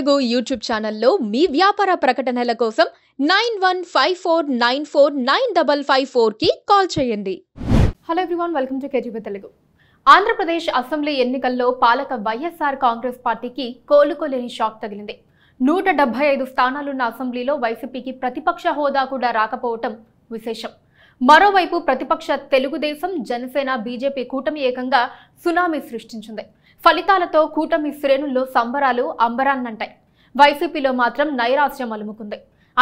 Telugu YouTube ఛానల్లో మీ వ్యాపార ప్రకటనల కోసం nine one five four nine four nine double five ఫోర్కి కాల్ చేయండి hello everyone welcome to K G B Telugu Andhra Pradesh assembly ఎన్నికల్లో పాలక వైఎస్ఆర్ కాంగ్రెస్ పార్టీకి కోలుకోలేని షాక్ తగిలింది నూట డెబ్బై ఐదు స్థానాలున్న అసెంబ్లీలో వైసీపీకి ప్రతిపక్ష హోదా కూడా రాకపోవటం విశేషం మరోవైపు ప్రతిపక్ష తెలుగుదేశం జనసేన బీజేపీ కూటమి ఏకంగా సునామీ సృష్టించింది ఫలితాలతో కూటమి శ్రేణుల్లో సంబరాలు అంబరాన్నంటాయి వైసీపీలో మాత్రం నైరాశ్యం అలుముకుంది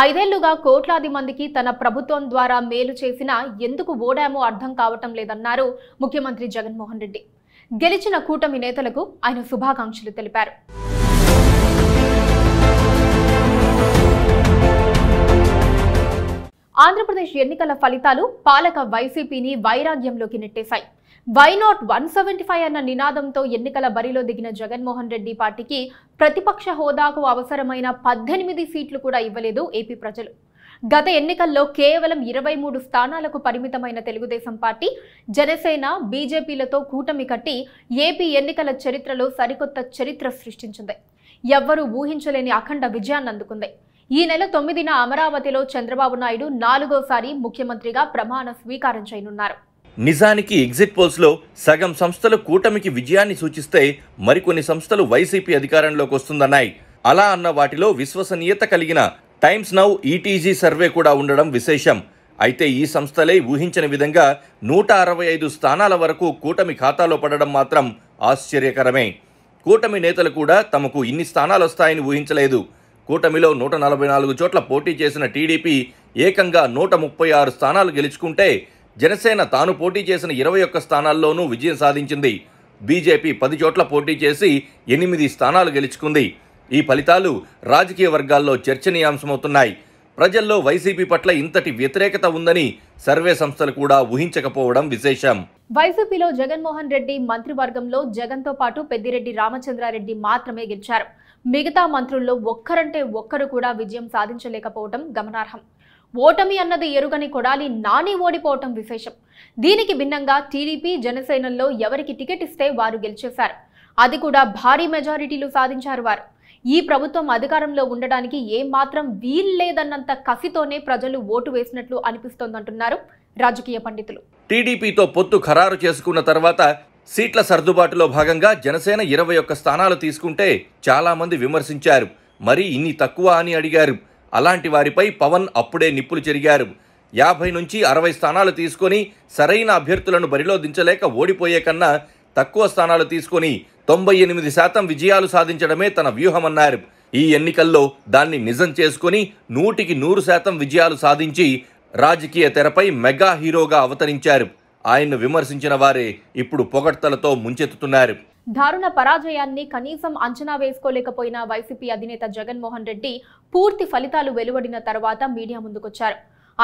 ఐదేళ్లుగా కోట్లాది మందికి తన ప్రభుత్వం ద్వారా మేలు చేసినా ఎందుకు ఓడామో అర్థం కావటం లేదన్నారు ముఖ్యమంత్రి జగన్మోహన్ రెడ్డి గెలిచిన కూటమి నేతలకు ఆయన శుభాకాంక్షలు తెలిపారు ఆంధ్రప్రదేశ్ ఎన్నికల ఫలితాలు పాలక వైసీపీని వైరాగ్యంలోకి నెట్టేశాయి why not one seventy five అన్న నినాదంతో ఎన్నికల బరిలో దిగిన జగన్మోహన్ రెడ్డి పార్టీకి ప్రతిపక్ష హోదాకు అవసరమైన పద్దెనిమిది సీట్లు కూడా ఇవ్వలేదు ఏపీ ప్రజలు గత ఎన్నికల్లో కేవలం ఇరవై మూడు స్థానాలకు పరిమితమైన తెలుగుదేశం పార్టీ జనసేన బీజేపీలతో కూటమి కట్టి ఏపీ ఎన్నికల చరిత్రలో సరికొత్త చరిత్ర సృష్టించింది ఎవ్వరూ ఊహించలేని అఖండ విజయాన్ని అందుకుంది ఈ నెల తొమ్మిదిన అమరావతిలో చంద్రబాబు నాయుడు నాలుగోసారి ముఖ్యమంత్రిగా ప్రమాణ స్వీకారం చేయనున్నారు నిజానికి ఎగ్జిట్ పోల్స్లో సగం సంస్థలు కూటమికి విజయాన్ని సూచిస్తే మరికొన్ని సంస్థలు వైసీపీ అధికారంలోకి వస్తుందన్నాయి అలా అన్న వాటిలో విశ్వసనీయత కలిగిన టైమ్స్ నౌ ఈటీజీ సర్వే కూడా ఉండడం విశేషం అయితే ఈ సంస్థలే ఊహించిన విధంగా నూట అరవై ఐదు స్థానాల వరకు కూటమి ఖాతాలో పడడం మాత్రం ఆశ్చర్యకరమే కూటమి నేతలు కూడా తమకు ఇన్ని స్థానాలు వస్తాయని ఊహించలేదు కూటమిలో నూట నలభై నాలుగు చోట్ల పోటీ చేసిన టీడీపీ ఏకంగా నూట ముప్పై ఆరు స్థానాలు గెలుచుకుంటే జనసేన తాను పోటీ చేసిన ఇరవై ఒక్క స్థానాల్లోనూ విజయం సాధించింది బీజేపీ పది చోట్ల పోటీ చేసి ఎనిమిది స్థానాలు గెలుచుకుంది ఈ ఫలితాలు రాజకీయ వర్గాల్లో చర్చనీయాంశమవుతున్నాయి ప్రజల్లో వైసీపీ పట్ల ఇంతటి వ్యతిరేకత ఉందని సర్వే సంస్థలు కూడా ఊహించకపోవడం విశేషం వైసీపీలో జగన్మోహన్ రెడ్డి మంత్రివర్గంలో జగన్తో పాటు పెద్దిరెడ్డి రామచంద్రారెడ్డి మాత్రమే గెలిచారు మిగతా మంత్రుల్లో ఒక్కరంటే ఒక్కరు కూడా విజయం సాధించలేకపోవడం గమనార్హం ఓటమి అన్నది ఎరుగని కొడాలి నాని ఓడిపోవటం విశేషం దీనికి భిన్నంగా టీడీపీ జనసేనల్లో ఎవరికి టికెట్ ఇస్తే వారు గెలిచేశారు అది కూడా భారీ మెజారిటీలు సాధించారు వారు ఈ ప్రభుత్వం అధికారంలో ఉండడానికి ఏమాత్రం వీల్లేదన్నంత కసితోనే ప్రజలు ఓటు వేసినట్లు అనిపిస్తోందంటున్నారు రాజకీయ పండితులు టీడీపీతో పొత్తు ఖరారు చేసుకున్న తర్వాత సీట్ల సర్దుబాటులో భాగంగా జనసేన ఇరవై ఒక్క స్థానాలు తీసుకుంటే చాలామంది విమర్శించారు మరి ఇన్ని తక్కువ అని అడిగారు అలాంటి వారిపై పవన్ అప్పుడే నిప్పులు చెరిగారు యాభై నుంచి అరవై స్థానాలు తీసుకొని సరైన అభ్యర్థులను బరిలో దించలేక ఓడిపోయే కన్నా తక్కువ స్థానాలు తీసుకొని తొంభై ఎనిమిది శాతం విజయాలు సాధించడమే తన వ్యూహమన్నారు ఈ ఎన్నికల్లో దాన్ని నిజం చేసుకుని నూటికి నూరు శాతం విజయాలు సాధించి రాజకీయ తెరపై మెగా హీరోగా అవతరించారు ఆయన్ను విమర్శించిన వారే ఇప్పుడు పొగడ్తలతో ముంచెత్తుతున్నారు దారుణ పరాజయాన్ని కనీసం అంచనా వేసుకోలేకపోయిన వైసీపీ అధినేత జగన్మోహన్ రెడ్డి పూర్తి ఫలితాలు వెలువడిన తర్వాత మీడియా ముందుకొచ్చారు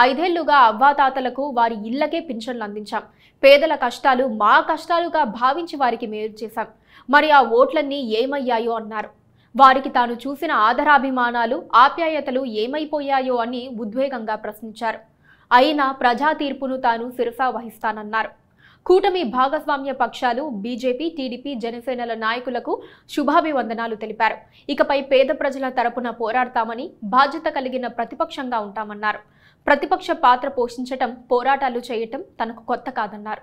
ఐదేళ్లుగా అవ్వాతాతలకు వారి ఇళ్లకే పింఛన్లు అందించాం పేదల కష్టాలు మా కష్టాలుగా భావించి వారికి మేలు చేశాం మరి ఆ ఓట్లన్నీ ఏమయ్యాయో అన్నారు వారికి తాను చూసిన ఆదరాభిమానాలు ఆప్యాయతలు ఏమైపోయాయో అని ఉద్వేగంగా ప్రశ్నించారు అయినా ప్రజా తీర్పును తాను శిరసా వహిస్తానన్నారు కూటమి భాగస్వామ్య పక్షాలు బీజేపీ టీడీపీ జనసేనల నాయకులకు శుభాభివందనాలు తెలిపారు ఇకపై పేద ప్రజల తరపున పోరాడతామని బాధ్యత కలిగిన ప్రతిపక్షంగా ఉంటామన్నారు ప్రతిపక్ష పాత్ర పోషించటం పోరాటాలు చేయటం తనకు కొత్త కాదన్నారు